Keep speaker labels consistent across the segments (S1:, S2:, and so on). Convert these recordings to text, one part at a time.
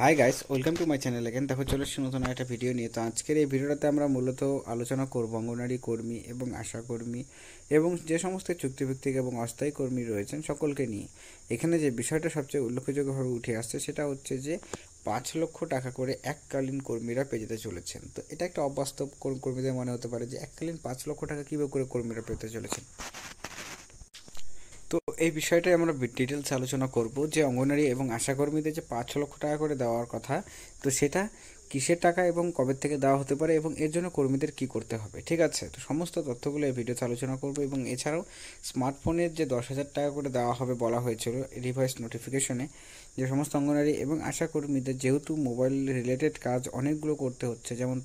S1: high guys welcome to my channel এখানে দেখো চলে এসেছি নতুন একটা ভিডিও নিয়ে তো আজকের এই ভিডিওটাতে আমরা মূলত আলোচনা করব অঙ্গনারী কর্মী এবং আশাকর্মী এবং যে সমস্ত চুক্তিভিত্তিক এবং অস্থায়ী কর্মী রয়েছেন সকলকে নিয়ে এখানে যে বিষয়টা সবচেয়ে উল্লেখযোগ্যভাবে উঠে আসছে সেটা হচ্ছে যে পাঁচ লক্ষ টাকা করে এককালীন কর্মীরা পেয়ে যেতে চলেছেন তো এটা একটা অবাস্তব কর্মীদের মনে হতে পারে যে এককালীন পাঁচ লক্ষ টাকা কীভাবে করে কর্মীরা পেতে চলেছেন তো এই বিষয়টাই আমরা ডিটেলস আলোচনা করব যে অঙ্গনারী এবং আশাকর্মীদের যে পাঁচ লক্ষ টাকা করে দেওয়ার কথা তো সেটা কিসের টাকা এবং কবে থেকে দেওয়া হতে পারে এবং এর জন্য কর্মীদের কি করতে হবে ঠিক আছে তো সমস্ত তথ্যগুলো এই ভিডিওতে আলোচনা করব এবং এছাড়াও স্মার্টফোনের যে দশ হাজার টাকা করে দেওয়া হবে বলা হয়েছিল রিভয়েস নোটিফিকেশনে যে সমস্ত অঙ্গনারী এবং আশাকর্মীদের যেহেতু মোবাইল রিলেটেড কাজ অনেকগুলো করতে হচ্ছে যেমন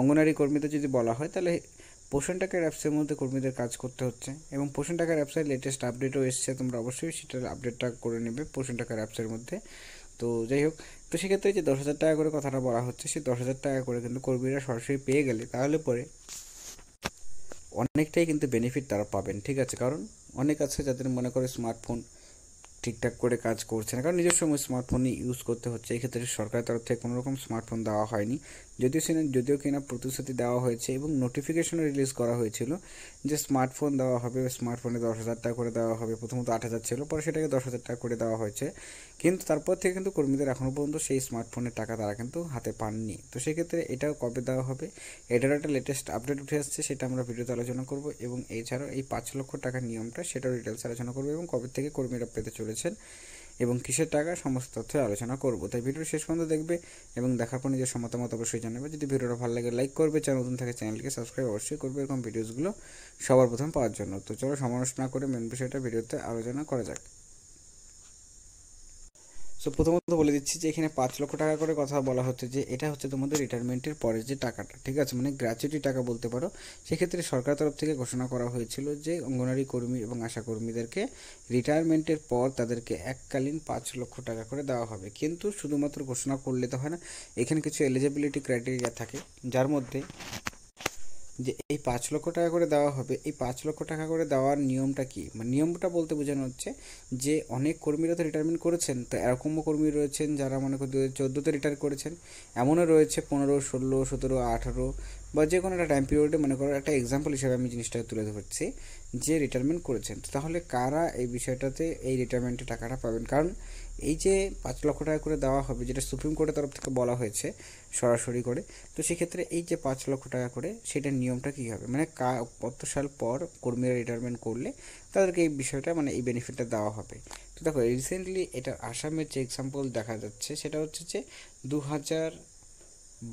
S1: অঙ্গনারী কর্মীদের যদি বলা হয় তাহলে পোষণ টাকার অ্যাপসের মধ্যে কর্মীদের কাজ করতে হচ্ছে এবং পোষণ টাকার অ্যাপসের লেটেস্ট আপডেটও এসছে তোমরা অবশ্যই সেটার আপডেটটা করে নেবে পোষণ টাকার অ্যাপসের মধ্যে তো যাই হোক তো সেক্ষেত্রে যে দশ হাজার টাকা করে কথাটা বলা হচ্ছে সেই দশ হাজার টাকা করে কিন্তু কর্মীরা সরাসরি পেয়ে গেলে তাহলে পরে অনেকটাই কিন্তু বেনিফিট তারা পাবেন ঠিক আছে কারণ অনেক আছে যাদের মনে করে স্মার্টফোন ঠিকঠাক করে কাজ করছে না কারণ নিজস্ব স্মার্টফোনই ইউজ করতে হচ্ছে এক্ষেত্রে সরকারের তরফ থেকে কোনো রকম স্মার্টফোন দেওয়া হয়নি যদিও সিনা যদিও কিনা প্রতিশ্রুতি দেওয়া হয়েছে এবং নোটিফিকেশনও রিলিজ করা হয়েছিল যে স্মার্টফোন দেওয়া হবে স্মার্টফোনে দশ হাজার টাকা করে দেওয়া হবে প্রথমত আট হাজার ছিল পরে সেটাকে দশ হাজার টাকা করে দেওয়া হয়েছে কিন্তু তারপর থেকে কিন্তু কর্মীদের এখনও পর্যন্ত সেই স্মার্টফোনের টাকা তারা কিন্তু হাতে পাননি তো সেক্ষেত্রে এটাও কবে দেওয়া হবে এটারও একটা লেটেস্ট আপডেট উঠে আসছে সেটা আমরা ভিডিওতে আলোচনা করব এবং এছাড়াও এই পাঁচ লক্ষ টাকার নিয়মটা সেটাও ডিটেলস আলোচনা করবো এবং কবে থেকে কর্মীরা পেতে চলে করেছেন এবং কিসের টাকা সমস্ত তথ্য আলোচনা করব তাই ভিডিও শেষ পর্যন্ত দেখবে এবং দেখার পর নিজের মতামত অবশ্যই জানাবে যদি ভিডিওটা ভালো লাগে লাইক করবে চ্যানেল নতুন থাকে চ্যানেলকে সাবস্ক্রাইব অবশ্যই করবে এরকম ভিডিওসগুলো সবার প্রথম পাওয়ার জন্য তো চলো সমালোচনা করে মেন বিষয়টা ভিডিওতে আলোচনা করা যাক সো প্রথমত বলে দিচ্ছি যে এখানে পাঁচ লক্ষ টাকা করে কথা বলা হচ্ছে যে এটা হচ্ছে তোমাদের রিটায়ারমেন্টের পরে যে টাকাটা ঠিক আছে মানে গ্র্যাচুইটি টাকা বলতে পারো সেক্ষেত্রে সরকার তরফ থেকে ঘোষণা করা হয়েছিল যে অঙ্গনারী কর্মী এবং আশাকর্মীদেরকে রিটায়ারমেন্টের পর তাদেরকে এককালীন পাঁচ লক্ষ টাকা করে দেওয়া হবে কিন্তু শুধুমাত্র ঘোষণা করলে তো হয় না এখানে কিছু এলিজিবিলিটি ক্রাইটেরিয়া থাকে যার মধ্যে যে এই পাঁচ লক্ষ টাকা করে দেওয়া হবে এই পাঁচ লক্ষ টাকা করে দেওয়ার নিয়মটা কি মানে নিয়মটা বলতে বোঝানো হচ্ছে যে অনেক কর্মীরা তো রিটায়ারমেন্ট করেছেন তো এরকমও কর্মী রয়েছেন যারা মনে করি দু হাজার চোদ্দোতে রিটায়ার করেছেন এমনও রয়েছে পনেরো ষোলো সতেরো আঠারো বা যে কোনো একটা টাইম পিরিয়ডে মনে করো একটা এক্সাম্পল হিসাবে আমি জিনিসটা তুলে ধরছি যে রিটায়ারমেন্ট করেছেন তাহলে কারা এই বিষয়টাতে এই রিটায়ারমেন্টের টাকাটা পাবেন কারণ এই যে পাঁচ লক্ষ টাকা করে দেওয়া হবে যেটা সুপ্রিম কোর্টের তরফ থেকে বলা হয়েছে সরাসরি করে তো সেক্ষেত্রে এই যে পাঁচ লক্ষ টাকা করে সেটার নিয়মটা কী হবে মানে কা কত সাল পর কর্মীরা রিটায়ারমেন্ট করলে তাদেরকে এই বিষয়টা মানে এই বেনিফিটটা দেওয়া হবে তো দেখো রিসেন্টলি এটা আসামের যে এক্সাম্পল দেখা যাচ্ছে সেটা হচ্ছে যে দু হাজার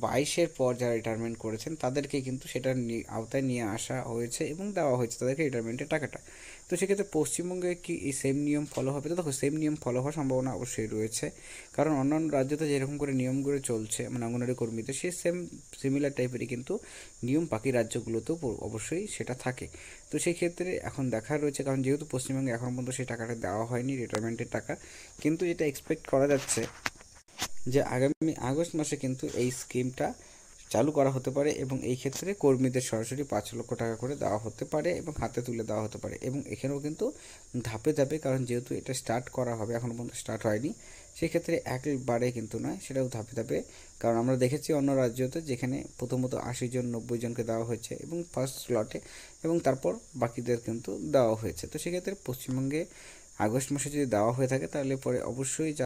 S1: বাইশের পর যারা রিটায়ারমেন্ট করেছেন তাদেরকে কিন্তু সেটার আওতায় নিয়ে আসা হয়েছে এবং দেওয়া হয়েছে তাদেরকে রিটায়ারমেন্টের টাকাটা তো সেক্ষেত্রে পশ্চিমবঙ্গে কি এই সেম নিয়ম ফলো হবে তো দেখো সেম নিয়ম ফলো হওয়ার সম্ভাবনা অবশ্যই রয়েছে কারণ অন্যান্য রাজ্যতে যেরকম করে নিয়ম করে চলছে মানে অঙ্গনওয়াড়ি কর্মীদের সেই সেম সিমিলার টাইপেরই কিন্তু নিয়ম বাকি রাজ্যগুলোতেও অবশ্যই সেটা থাকে তো সেই ক্ষেত্রে এখন দেখা রয়েছে কারণ যেহেতু পশ্চিমবঙ্গে এখন পর্যন্ত সেই টাকাটা দেওয়া হয়নি রিটায়ারমেন্টের টাকা কিন্তু এটা এক্সপেক্ট করা যাচ্ছে যে আগামী আগস্ট মাসে কিন্তু এই স্কিমটা চালু করা হতে পারে এবং এই ক্ষেত্রে কর্মীদের সরাসরি পাঁচ লক্ষ টাকা করে দেওয়া হতে পারে এবং হাতে তুলে দেওয়া হতে পারে এবং এখানেও কিন্তু ধাপে ধাপে কারণ যেহেতু এটা স্টার্ট করা হবে এখনও পর্যন্ত স্টার্ট হয়নি সেক্ষেত্রে একবারে কিন্তু নয় সেটাও ধাপে ধাপে কারণ আমরা দেখেছি অন্য রাজ্যতে যেখানে প্রথমত আশি জন নব্বই জনকে দেওয়া হয়েছে এবং ফার্স্ট স্লটে এবং তারপর বাকিদের কিন্তু দেওয়া হয়েছে তো সেক্ষেত্রে পশ্চিমবঙ্গে আগস্ট মাসে যদি দেওয়া হয়ে থাকে তাহলে পরে অবশ্যই